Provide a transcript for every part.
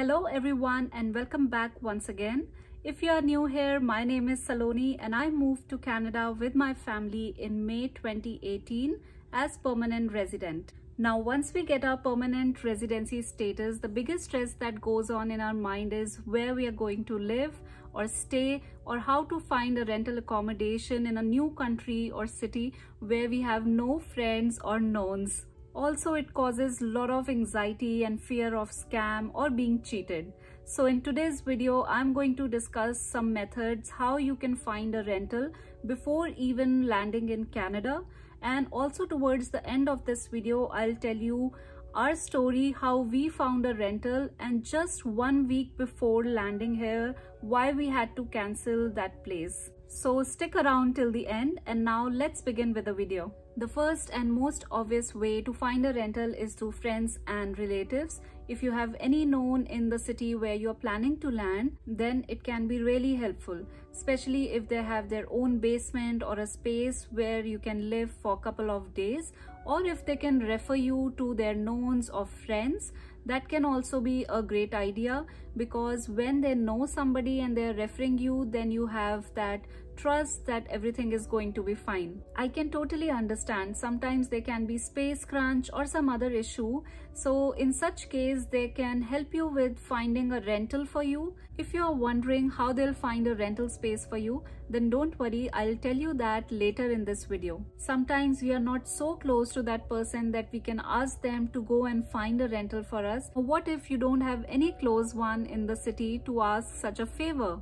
Hello everyone and welcome back once again. If you are new here, my name is Saloni and I moved to Canada with my family in May 2018 as permanent resident. Now once we get our permanent residency status, the biggest stress that goes on in our mind is where we are going to live or stay or how to find a rental accommodation in a new country or city where we have no friends or knowns. Also, it causes lot of anxiety and fear of scam or being cheated. So in today's video, I'm going to discuss some methods how you can find a rental before even landing in Canada. And also towards the end of this video, I'll tell you our story how we found a rental and just one week before landing here why we had to cancel that place so stick around till the end and now let's begin with the video the first and most obvious way to find a rental is through friends and relatives. If you have any known in the city where you're planning to land, then it can be really helpful, especially if they have their own basement or a space where you can live for a couple of days, or if they can refer you to their knowns or friends. That can also be a great idea because when they know somebody and they're referring you, then you have that trust that everything is going to be fine. I can totally understand sometimes there can be space crunch or some other issue. So in such case, they can help you with finding a rental for you. If you're wondering how they'll find a rental space for you, then don't worry, I'll tell you that later in this video. Sometimes we are not so close to that person that we can ask them to go and find a rental for us. What if you don't have any close one in the city to ask such a favor?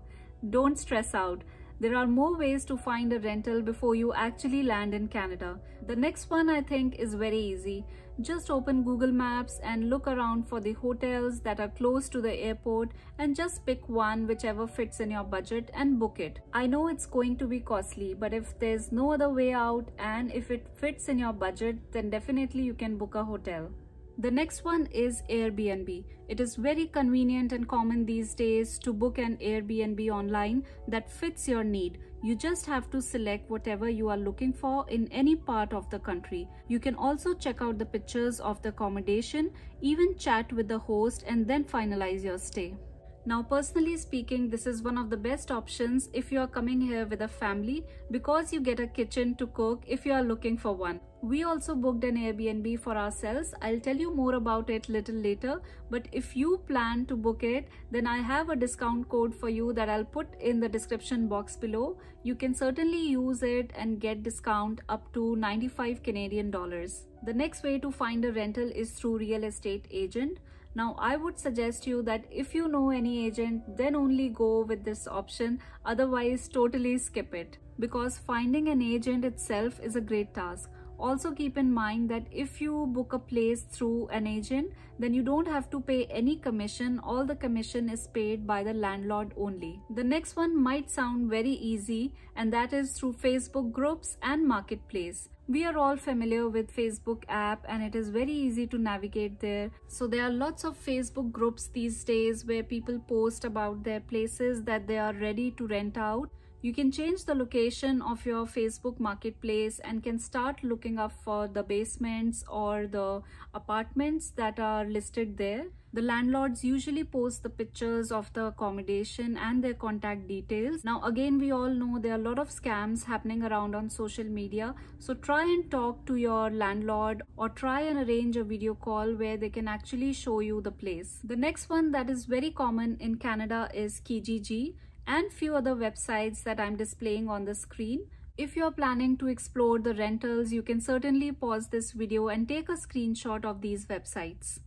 Don't stress out. There are more ways to find a rental before you actually land in Canada. The next one I think is very easy. Just open Google Maps and look around for the hotels that are close to the airport and just pick one whichever fits in your budget and book it. I know it's going to be costly but if there's no other way out and if it fits in your budget then definitely you can book a hotel. The next one is Airbnb. It is very convenient and common these days to book an Airbnb online that fits your need. You just have to select whatever you are looking for in any part of the country. You can also check out the pictures of the accommodation, even chat with the host, and then finalize your stay. Now personally speaking, this is one of the best options if you are coming here with a family because you get a kitchen to cook if you are looking for one. We also booked an Airbnb for ourselves. I'll tell you more about it little later. But if you plan to book it, then I have a discount code for you that I'll put in the description box below. You can certainly use it and get discount up to 95 Canadian dollars. The next way to find a rental is through real estate agent. Now, I would suggest you that if you know any agent, then only go with this option. Otherwise, totally skip it because finding an agent itself is a great task also keep in mind that if you book a place through an agent then you don't have to pay any commission all the commission is paid by the landlord only the next one might sound very easy and that is through facebook groups and marketplace we are all familiar with facebook app and it is very easy to navigate there so there are lots of facebook groups these days where people post about their places that they are ready to rent out you can change the location of your Facebook marketplace and can start looking up for the basements or the apartments that are listed there. The landlords usually post the pictures of the accommodation and their contact details. Now again, we all know there are a lot of scams happening around on social media. So try and talk to your landlord or try and arrange a video call where they can actually show you the place. The next one that is very common in Canada is Kijiji and few other websites that I'm displaying on the screen. If you're planning to explore the rentals, you can certainly pause this video and take a screenshot of these websites.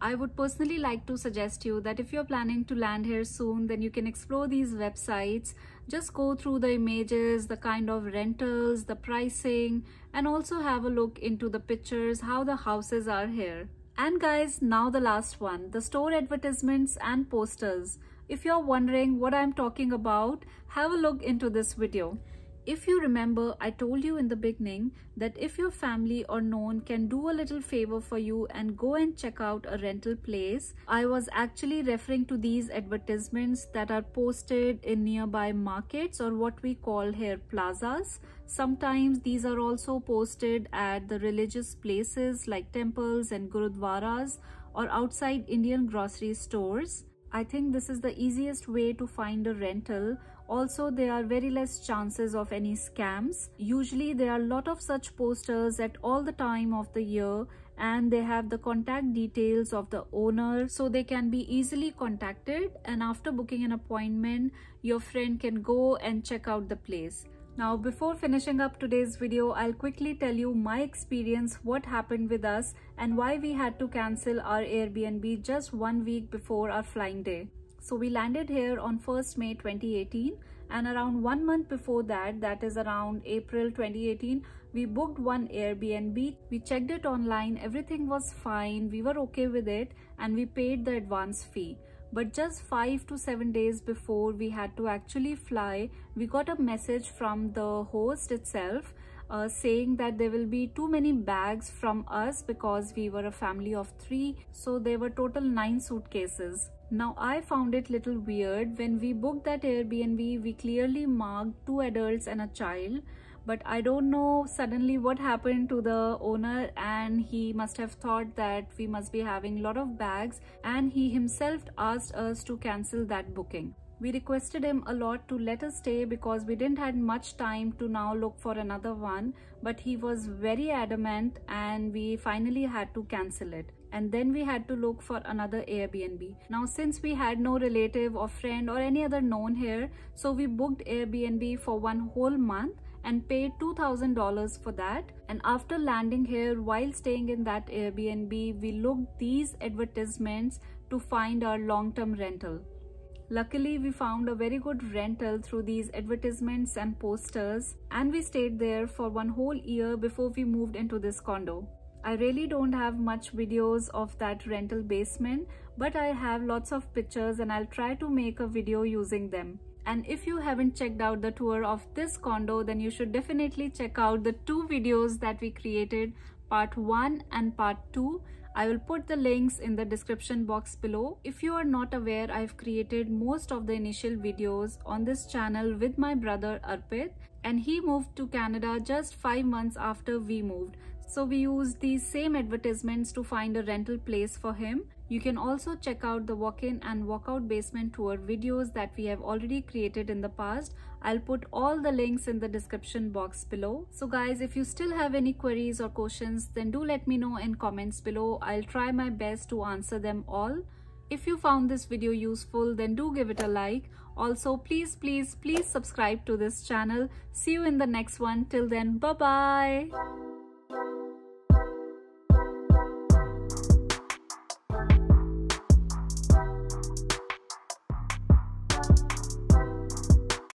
I would personally like to suggest you that if you're planning to land here soon, then you can explore these websites. Just go through the images, the kind of rentals, the pricing, and also have a look into the pictures, how the houses are here. And guys, now the last one, the store advertisements and posters. If you're wondering what I'm talking about, have a look into this video. If you remember, I told you in the beginning that if your family or known can do a little favor for you and go and check out a rental place, I was actually referring to these advertisements that are posted in nearby markets or what we call here plazas. Sometimes these are also posted at the religious places like temples and gurudwaras or outside Indian grocery stores. I think this is the easiest way to find a rental. Also, there are very less chances of any scams. Usually, there are a lot of such posters at all the time of the year and they have the contact details of the owner so they can be easily contacted and after booking an appointment, your friend can go and check out the place. Now before finishing up today's video, I'll quickly tell you my experience, what happened with us and why we had to cancel our Airbnb just one week before our flying day. So we landed here on 1st May 2018 and around one month before that, that is around April 2018, we booked one Airbnb. We checked it online, everything was fine, we were okay with it and we paid the advance fee but just 5 to 7 days before we had to actually fly we got a message from the host itself uh, saying that there will be too many bags from us because we were a family of three so there were total nine suitcases now i found it little weird when we booked that airbnb we clearly marked two adults and a child but i don't know suddenly what happened to the owner and he must have thought that we must be having a lot of bags and he himself asked us to cancel that booking we requested him a lot to let us stay because we didn't had much time to now look for another one but he was very adamant and we finally had to cancel it and then we had to look for another Airbnb. Now since we had no relative or friend or any other known here, so we booked Airbnb for one whole month and paid $2,000 for that. And after landing here, while staying in that Airbnb, we looked these advertisements to find our long-term rental. Luckily, we found a very good rental through these advertisements and posters and we stayed there for one whole year before we moved into this condo. I really don't have much videos of that rental basement but I have lots of pictures and I'll try to make a video using them. And if you haven't checked out the tour of this condo, then you should definitely check out the two videos that we created, part one and part two. I will put the links in the description box below. If you are not aware, I've created most of the initial videos on this channel with my brother Arpit and he moved to Canada just 5 months after we moved. So we used these same advertisements to find a rental place for him you can also check out the walk-in and walk-out basement tour videos that we have already created in the past. I'll put all the links in the description box below. So guys, if you still have any queries or questions, then do let me know in comments below. I'll try my best to answer them all. If you found this video useful, then do give it a like. Also, please, please, please subscribe to this channel. See you in the next one. Till then, bye-bye.